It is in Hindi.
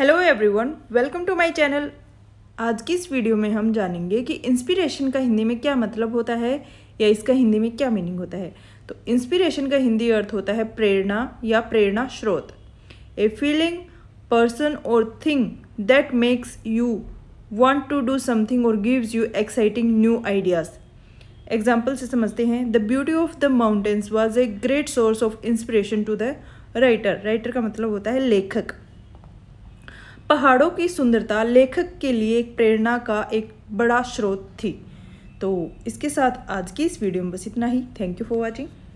hello everyone welcome to my channel आज की इस वीडियो में हम जानेंगे कि इंस्पिरेशन का हिंदी में क्या मतलब होता है या इसका हिंदी में क्या मीनिंग होता है तो इंस्पिरेशन का हिंदी अर्थ होता है प्रेरणा या प्रेरणा स्रोत ए फीलिंग पर्सन और thing that makes you want to do something और gives you exciting new ideas example से समझते हैं the beauty of the mountains was a great source of inspiration to the writer writer का मतलब होता है लेखक पहाड़ों की सुंदरता लेखक के लिए एक प्रेरणा का एक बड़ा स्रोत थी तो इसके साथ आज की इस वीडियो में बस इतना ही थैंक यू फॉर वॉचिंग